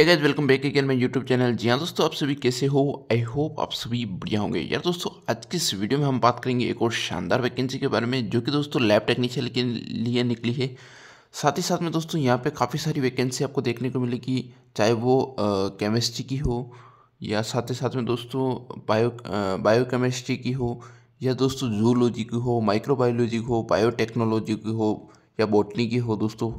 है guys welcome back again मैं YouTube channel जी हाँ दोस्तों आप सभी कैसे हो आई होप आप सभी बढ़िया होंगे यार दोस्तों आज की इस वीडियो में हम बात करेंगे एक और शानदार वैकेंसी के बारे में जो कि दोस्तों लैब टेक्नीशियन के लिए निकली है साथ ही साथ में दोस्तों यहाँ पे काफ़ी सारी वैकेंसी आपको देखने को मिलेगी चाहे वो केमिस्ट्री की हो या साथ ही साथ में दोस्तों बायो बायो केमिस्ट्री की हो या दोस्तों जूलॉजी की हो माइक्रोबायोलॉजी की हो बायोटेक्नोलॉजी की हो या बॉटनी की हो दोस्तों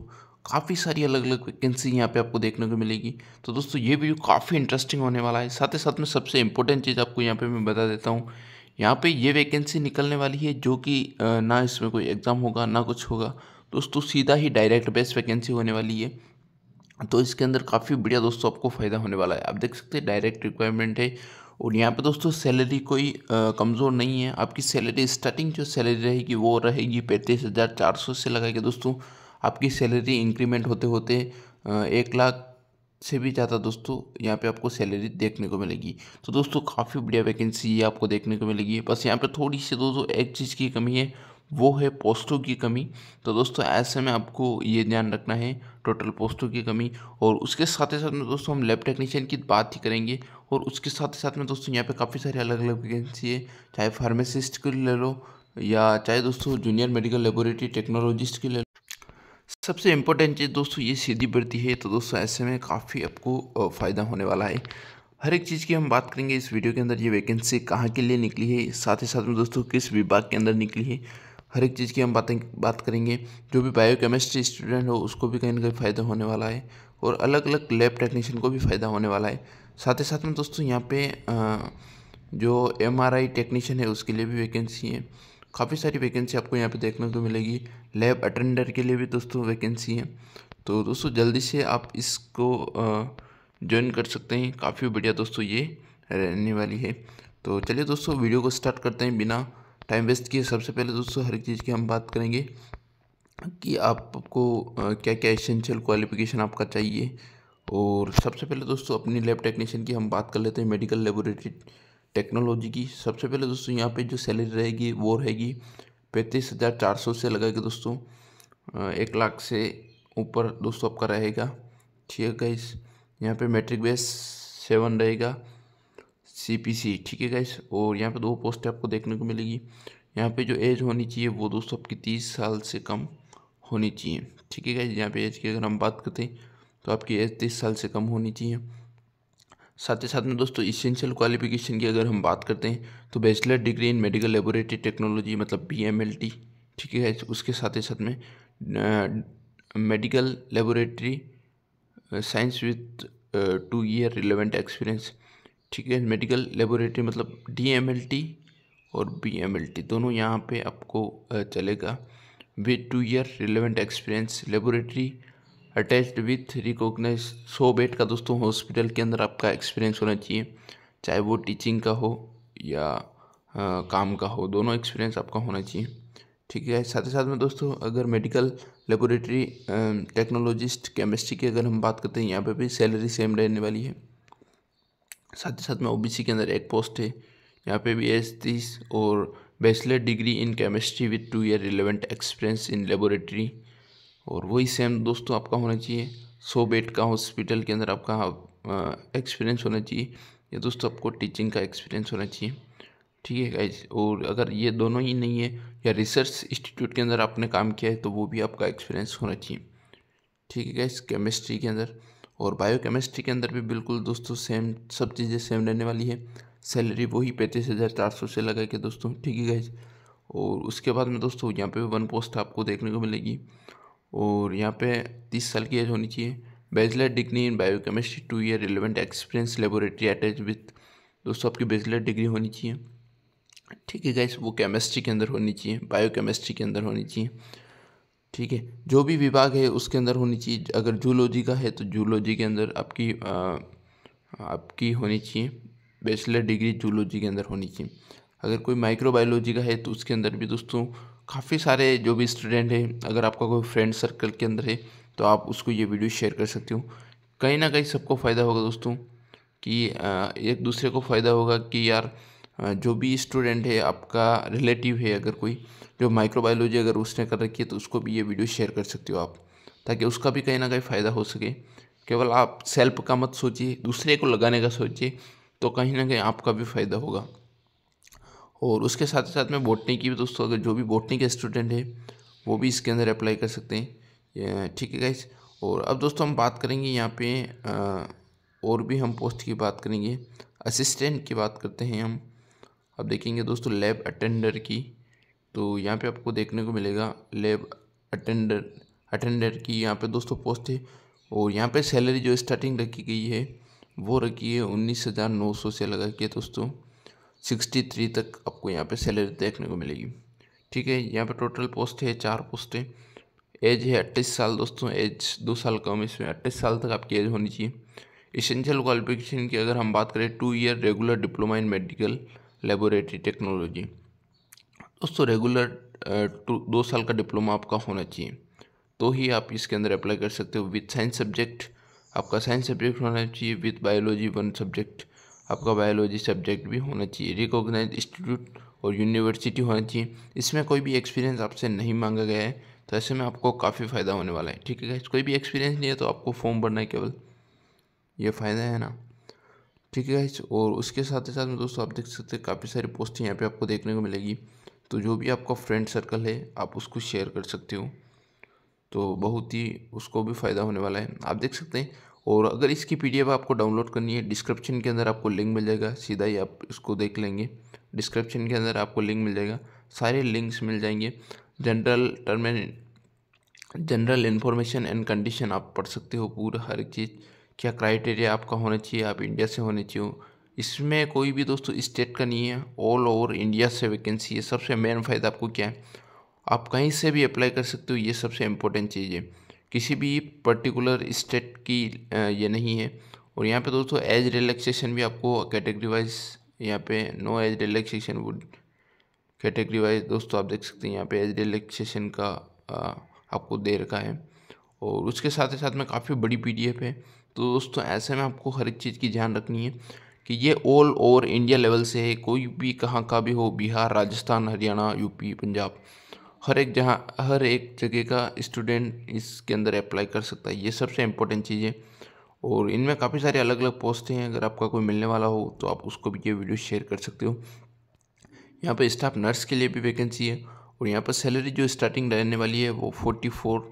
काफ़ी सारी अलग अलग वैकेंसी यहाँ पे आपको देखने को मिलेगी तो दोस्तों ये वीडियो काफ़ी इंटरेस्टिंग होने वाला है साथ ही साथ में सबसे इंपॉर्टेंट चीज़ आपको यहाँ पे मैं बता देता हूँ यहाँ पे ये वैकेंसी निकलने वाली है जो कि ना इसमें कोई एग्ज़ाम होगा ना कुछ होगा दोस्तों सीधा ही डायरेक्ट बेस्ट वैकेंसी होने वाली है तो इसके अंदर काफ़ी बढ़िया दोस्तों आपको फ़ायदा होने वाला है आप देख सकते हैं डायरेक्ट रिक्वायरमेंट है और यहाँ पे दोस्तों सैलरी कोई कमज़ोर नहीं है आपकी सैलरी स्टार्टिंग जो सैलरी रहेगी वो रहेगी पैंतीस हज़ार चार सौ से लगाएगी दोस्तों आपकी सैलरी इंक्रीमेंट होते होते एक लाख से भी ज़्यादा दोस्तों यहाँ पे आपको सैलरी देखने को मिलेगी तो दोस्तों काफ़ी बढ़िया वैकेंसी ये आपको देखने को मिलेगी बस यहाँ पे थोड़ी सी दोस्तों एक चीज़ की कमी है वो है पोस्टों की कमी तो दोस्तों ऐसे में आपको ये ध्यान रखना है टोटल पोस्टों की कमी और उसके साथ ही साथ में दोस्तों हम लैब टेक्नीशियन की बात ही करेंगे और उसके साथ ही साथ में दोस्तों यहाँ पर काफ़ी सारी अलग अलग वैकेंसी है चाहे फार्मेसिस्ट की ले लो या चाहे दोस्तों जूनियर मेडिकल लेबोरेटरी टेक्नोलॉजिस्ट की ले सबसे इम्पोर्टेंट चीज़ दोस्तों ये सीधी बढ़ती है तो दोस्तों ऐसे में काफ़ी आपको फ़ायदा होने वाला है हर एक चीज़ की हम बात करेंगे इस वीडियो के अंदर ये वैकेंसी कहाँ के लिए निकली है साथ ही साथ में दोस्तों किस विभाग के अंदर निकली है हर एक चीज़ की हम बातें बात करेंगे जो भी बायोकेमिस्ट्री स्टूडेंट हो उसको भी कहीं ना कहीं फ़ायदा होने वाला है और अलग अलग लैब टेक्नीशियन को भी फ़ायदा होने वाला है साथ ही साथ में दोस्तों यहाँ पे जो एम टेक्नीशियन है उसके लिए भी वैकेंसी है काफ़ी सारी वैकेंसी आपको यहाँ पे देखने को मिलेगी लैब अटेंडर के लिए भी दोस्तों वैकेंसी है तो दोस्तों जल्दी से आप इसको ज्वाइन कर सकते हैं काफ़ी बढ़िया दोस्तों ये रहने वाली है तो चलिए दोस्तों वीडियो को स्टार्ट करते हैं बिना टाइम वेस्ट किए सबसे पहले दोस्तों हर एक चीज़ की हम बात करेंगे कि आपको क्या क्या एसेंशियल क्वालिफिकेशन आपका चाहिए और सबसे पहले दोस्तों अपनी लैब टेक्नीशियन की हम बात कर लेते हैं मेडिकल लेबोरेटरी टेक्नोलॉजी की सबसे पहले दोस्तों यहाँ पे जो सैलरी रहेगी वो रहेगी पैंतीस हज़ार चार सौ से लगा के दोस्तों एक लाख से ऊपर दोस्तों आपका रहेगा ठीक है गाइस यहाँ पे मैट्रिक बेस सेवन रहेगा सीपीसी ठीक है गाइस और यहाँ पे दो पोस्ट आपको देखने को मिलेगी यहाँ पे जो एज होनी चाहिए वो दोस्तों आपकी तीस साल से कम होनी चाहिए ठीक है गाइस यहाँ पे एज की अगर हम बात करते हैं तो आपकी एज तीस साल से कम होनी चाहिए साथ ही साथ में दोस्तों इसेंशियल क्वालिफिकेशन की अगर हम बात करते हैं तो bachelor degree in medical laboratory technology मतलब बी ठीक है उसके साथ ही साथ में medical laboratory science with two year relevant experience ठीक है मेडिकल लेबोरेटरी मतलब डी और बी दोनों यहाँ पे आपको चलेगा with two year relevant experience laboratory attached with recognize सौ बेड का दोस्तों हॉस्पिटल के अंदर आपका एक्सपीरियंस होना चाहिए चाहे वो टीचिंग का हो या आ, काम का हो दोनों एक्सपीरियंस आपका होना चाहिए ठीक है साथ ही साथ में दोस्तों अगर मेडिकल लेबोरेटरी टेक्नोलॉजिस्ट केमिस्ट्री की अगर हम बात करते हैं यहाँ पे भी सैलरी सेम रहने वाली है साथ ही साथ में ओबीसी के अंदर एक पोस्ट है यहाँ पे भी एस तीस और bachelor degree in chemistry with two year relevant experience in laboratory और वही सेम दोस्तों आपका होना चाहिए सौ बेड का हॉस्पिटल के अंदर आपका एक्सपीरियंस होना चाहिए या दोस्तों आपको टीचिंग का एक्सपीरियंस होना चाहिए ठीक है गाइज और अगर ये दोनों ही नहीं है या रिसर्च इंस्टीट्यूट के अंदर आपने काम किया है तो वो भी आपका एक्सपीरियंस होना चाहिए ठीक है गाइज केमिस्ट्री के अंदर और बायो केमिस्ट्री के अंदर भी बिल्कुल दोस्तों सेम सब चीज़ें सेम रहने वाली है सैलरी वही पैंतीस हज़ार चार सौ से लगा के दोस्तों ठीक है गाइज और उसके बाद में दोस्तों यहाँ पे वन पोस्ट आपको देखने को मिलेगी और यहाँ पे तीस साल की एज होनी चाहिए bachelor degree in biochemistry two year relevant experience laboratory attach with दोस्तों आपकी बैचलर डिग्री होनी चाहिए ठीक है गैस वो केमिस्ट्री के अंदर होनी चाहिए बायोकेमिस्ट्री के अंदर होनी चाहिए ठीक है जो भी विभाग है उसके अंदर होनी चाहिए अगर जूलॉजी का है तो जूलॉजी के अंदर आपकी आ, आपकी होनी चाहिए बैचलर डिग्री जूलॉजी के अंदर होनी चाहिए अगर कोई माइक्रोबायोलॉजी का है तो उसके अंदर भी दोस्तों काफ़ी सारे जो भी स्टूडेंट हैं अगर आपका कोई फ्रेंड सर्कल के अंदर है तो आप उसको ये वीडियो शेयर कर सकते हो कहीं ना कहीं सबको फ़ायदा होगा दोस्तों कि एक दूसरे को फ़ायदा होगा कि यार जो भी स्टूडेंट है आपका रिलेटिव है अगर कोई जो माइक्रोबायोलॉजी अगर उसने कर रखी है तो उसको भी ये वीडियो शेयर कर सकते हो आप ताकि उसका भी कहीं ना कहीं फ़ायदा हो सके केवल आप सेल्फ का मत सोचिए दूसरे को लगाने का सोचिए तो कहीं ना कहीं आपका भी फ़ायदा होगा और उसके साथ ही साथ में बोटनी की भी दोस्तों अगर जो भी बोटनी के स्टूडेंट है वो भी इसके अंदर अप्लाई कर सकते हैं ठीक है गाइज और अब दोस्तों हम बात करेंगे यहाँ पे आ, और भी हम पोस्ट की बात करेंगे असिस्टेंट की बात करते हैं हम अब देखेंगे दोस्तों लैब अटेंडर की तो यहाँ पे आपको देखने को मिलेगा लैब अटेंडर अटेंडर की यहाँ पे दोस्तों पोस्ट है और यहाँ पे सैलरी जो स्टार्टिंग रखी गई है वो रखी है उन्नीस हज़ार नौ सौ से लगा के दोस्तों सिक्सटी थ्री तक आपको यहाँ पे सैलरी देखने को मिलेगी ठीक है यहाँ पे टोटल पोस्ट है चार पोस्टें एज है अट्ठाईस साल दोस्तों एज दो साल कम इसमें अट्ठाईस साल तक आपकी एज होनी चाहिए इसेंशियल क्वालिफिकेशन की अगर हम बात करें two year regular diploma in medical laboratory technology दोस्तों रेगुलर दो साल का डिप्लोमा आपका होना चाहिए तो ही आप इसके अंदर अप्लाई कर सकते हो विथ साइंस सब्जेक्ट आपका साइंस सब्जेक्ट होना चाहिए विथ बायोलॉजी वन सब्जेक्ट आपका बायोलॉजी सब्जेक्ट भी होना चाहिए रिकॉग्नाइज इंस्टीट्यूट और यूनिवर्सिटी होना चाहिए इसमें कोई भी एक्सपीरियंस आपसे नहीं मांगा गया है तो ऐसे में आपको काफ़ी फ़ायदा होने वाला है ठीक है गैस कोई भी एक्सपीरियंस नहीं है तो आपको फॉर्म भरना है केवल ये फ़ायदा है ना ठीक है गैस और उसके साथ ही साथ में दोस्तों आप देख सकते हैं काफ़ी सारी पोस्ट यहाँ पे आपको देखने को मिलेगी तो जो भी आपका फ्रेंड सर्कल है आप उसको शेयर कर सकते हो तो बहुत ही उसको भी फ़ायदा होने वाला है आप देख सकते हैं और अगर इसकी पीडीएफ आपको डाउनलोड करनी है डिस्क्रिप्शन के अंदर आपको लिंक मिल जाएगा सीधा ही आप इसको देख लेंगे डिस्क्रिप्शन के अंदर आपको लिंक मिल जाएगा सारे लिंक्स मिल जाएंगे general term and general information and condition आप पढ़ सकते हो पूरा हर एक चीज़ क्या क्राइटेरिया आपका होना चाहिए आप इंडिया से होने चाहिए इसमें कोई भी दोस्तों स्टेट का नहीं है ऑल ओवर इंडिया से वैकेंसी है सबसे मेन फ़ायदा आपको क्या है आप कहीं से भी अप्लाई कर सकते हो ये सबसे इम्पोर्टेंट चीज़ है किसी भी पर्टिकुलर स्टेट की ये नहीं है और यहाँ पे दोस्तों एज रिलैक्सेशन भी आपको कैटेगरी वाइज यहाँ पे no age relaxation would category wise दोस्तों आप देख सकते हैं यहाँ पे एज रिलैक्सेशन का आ, आपको दे रखा है और उसके साथ ही साथ में काफ़ी बड़ी पीडीएफ है तो दोस्तों ऐसे में आपको हर एक चीज़ की ध्यान रखनी है कि ये ऑल ओवर इंडिया लेवल से है कोई भी कहाँ का भी हो बिहार राजस्थान हरियाणा यूपी पंजाब हर एक जहाँ हर एक जगह का स्टूडेंट इसके अंदर अप्लाई कर सकता है ये सबसे इम्पोर्टेंट चीज़ है और इनमें काफ़ी सारे अलग अलग पोस्ट हैं अगर आपका कोई मिलने वाला हो तो आप उसको भी ये वीडियो शेयर कर सकते हो यहाँ पर स्टाफ नर्स के लिए भी वैकेंसी है और यहाँ पर सैलरी जो स्टार्टिंग रहने वाली है वो फोर्टी फोर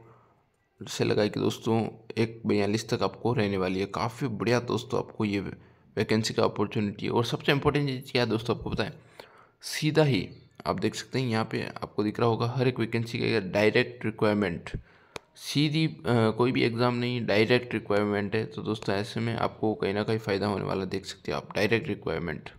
से लगा के दोस्तों एक बयालीस तक आपको रहने वाली है काफ़ी बढ़िया दोस्तों आपको ये वैकेंसी का अपॉर्चुनिटी है और सबसे इम्पोर्टेंट चीज़ क्या है दोस्तों आपको बताएं सीधा ही आप देख सकते हैं यहाँ पे आपको दिख रहा होगा हर एक वैकेंसी का डायरेक्ट रिक्वायरमेंट सीधी कोई भी एग्ज़ाम नहीं डायरेक्ट रिक्वायरमेंट है तो दोस्तों ऐसे में आपको कहीं ना कहीं फ़ायदा होने वाला देख सकते हैं आप डायरेक्ट रिक्वायरमेंट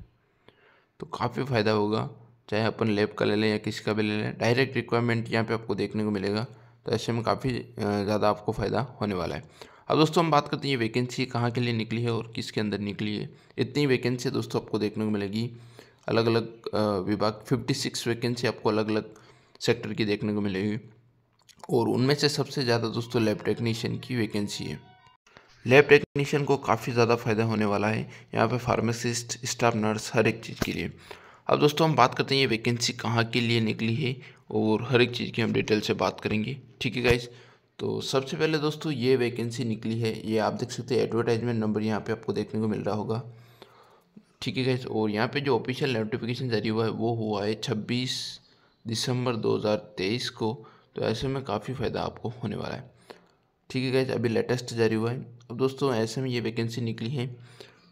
तो काफ़ी फ़ायदा होगा चाहे अपन लेब का ले लें या किसी का भी ले लें डायरेक्ट रिक्वायरमेंट यहाँ पे आपको देखने को मिलेगा तो ऐसे में काफ़ी ज़्यादा आपको फ़ायदा होने वाला है अब दोस्तों हम बात करते हैं ये वैकेंसी कहाँ के लिए निकली है और किसके अंदर निकली है इतनी वैकेंसी दोस्तों आपको देखने को मिलेगी अलग अलग विभाग 56 वैकेंसी आपको अलग अलग सेक्टर की देखने को मिलेगी और उनमें से सबसे ज़्यादा दोस्तों लैब टेक्नीशियन की वैकेंसी है लैब टेक्नीशियन को काफ़ी ज़्यादा फ़ायदा होने वाला है यहाँ पे फार्मासिस्ट स्टाफ नर्स हर एक चीज़ के लिए अब दोस्तों हम बात करते हैं ये वैकेंसी कहाँ के लिए निकली है और हर एक चीज़ की हम डिटेल से बात करेंगे ठीक है गाइज तो सबसे पहले दोस्तों ये वैकेंसी निकली है ये आप देख सकते हैं एडवर्टाइजमेंट नंबर यहाँ पर आपको देखने को मिल रहा होगा ठीक है गैस और यहाँ पे जो ऑफिशियल नोटिफिकेशन जारी हुआ है वो हुआ है छब्बीस दिसंबर 2023 को तो ऐसे में काफ़ी फ़ायदा आपको होने वाला है ठीक है गैस अभी लेटेस्ट जारी हुआ है अब दोस्तों ऐसे में ये वैकेंसी निकली है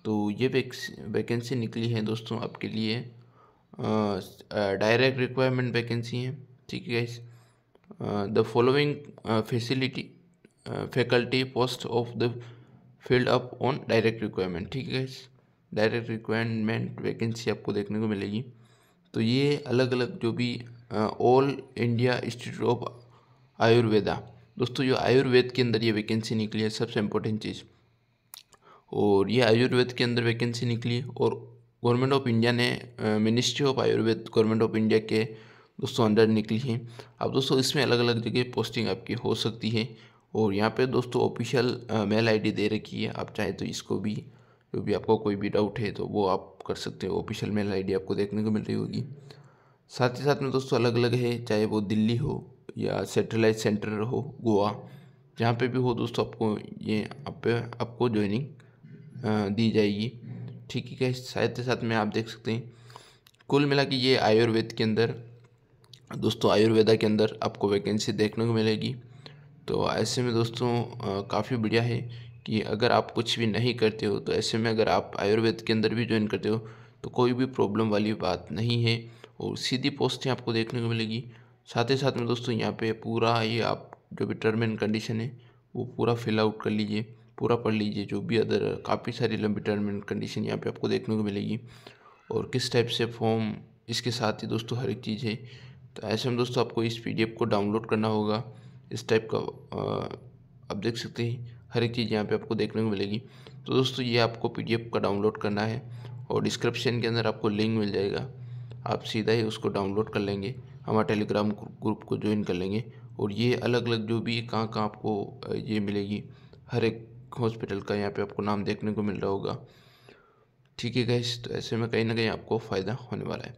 तो ये वैकेंसी निकली है दोस्तों आपके लिए डायरेक्ट रिक्वायरमेंट वैकेंसी है ठीक है guys the following facility faculty post of the field up on direct requirement ठीक है गैस डायरेक्ट रिक्वायरमेंट वैकेंसी आपको देखने को मिलेगी तो ये अलग अलग जो भी all India institute of Ayurveda दोस्तों ये आयुर्वेद के अंदर ये वैकेंसी निकली है सबसे इम्पोर्टेंट चीज़ और ये आयुर्वेद के अंदर वैकेंसी निकली और गवर्नमेंट ऑफ इंडिया ने ministry of Ayurveda government of India के दोस्तों अंडर निकली है अब दोस्तों इसमें अलग अलग जगह पोस्टिंग आपकी हो सकती है और यहाँ पे दोस्तों ऑफिशियल मेल आईडी दे रखी है आप चाहे तो इसको भी जो भी आपको कोई भी डाउट है तो वो आप कर सकते हो ऑफिशियल मेल आईडी आपको देखने को मिल रही होगी साथ ही साथ में दोस्तों अलग अलग है चाहे वो दिल्ली हो या सेटेलाइट सेंटर हो गोवा जहाँ पे भी हो दोस्तों आपको ये आप पे आपको ज्वाइनिंग दी जाएगी ठीक है क्या साथ ही साथ में आप देख सकते हैं कुल मिला के ये आयुर्वेद के अंदर दोस्तों आयुर्वेदा के अंदर आपको वैकेंसी देखने को मिलेगी तो ऐसे में दोस्तों काफ़ी बढ़िया है कि अगर आप कुछ भी नहीं करते हो तो ऐसे में अगर आप आयुर्वेद के अंदर भी ज्वाइन करते हो तो कोई भी प्रॉब्लम वाली बात नहीं है और सीधी पोस्टें आपको देखने को मिलेगी साथ ही साथ में दोस्तों यहाँ पे पूरा ये आप जो भी टर्म एंड कंडीशन है वो पूरा फिल आउट कर लीजिए पूरा पढ़ लीजिए जो भी अदर काफ़ी सारी लंबी टर्म एंड कंडीशन यहाँ पे आपको देखने को मिलेगी और किस टाइप से फॉर्म इसके साथ ही दोस्तों हर एक चीज़ है तो ऐसे में दोस्तों आपको इस पी को डाउनलोड करना होगा इस टाइप का आप देख सकते हैं हर एक चीज़ यहाँ पे आपको देखने को मिलेगी तो दोस्तों ये आपको पीडीएफ का डाउनलोड करना है और डिस्क्रिप्शन के अंदर आपको लिंक मिल जाएगा आप सीधा ही उसको डाउनलोड कर लेंगे हमारा टेलीग्राम ग्रुप को ज्वाइन कर लेंगे और ये अलग अलग जो भी कहाँ कहाँ आपको ये मिलेगी हर एक हॉस्पिटल का यहाँ पे आपको नाम देखने को मिल रहा होगा ठीक है गैस तो ऐसे में कहीं ना कहीं आपको फ़ायदा होने वाला है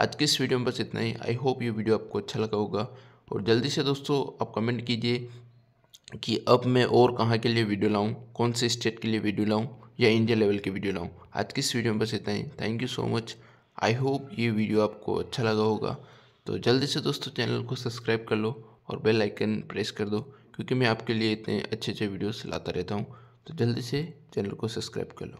आज के इस वीडियो में बस इतना ही आई होप ये वीडियो आपको अच्छा लगा होगा और जल्दी से दोस्तों आप कमेंट कीजिए कि अब मैं और कहाँ के लिए वीडियो लाऊं कौन से स्टेट के लिए वीडियो लाऊं या इंडिया लेवल की वीडियो लाऊं आज की इस वीडियो में बस इतना ही thank you so much I hope ये वीडियो आपको अच्छा लगा होगा तो जल्दी से दोस्तों चैनल को सब्सक्राइब कर लो और बेल आइकन प्रेस कर दो क्योंकि मैं आपके लिए इतने अच्छे अच्छे वीडियोस लाता रहता हूँ तो जल्दी से चैनल को सब्सक्राइब कर लो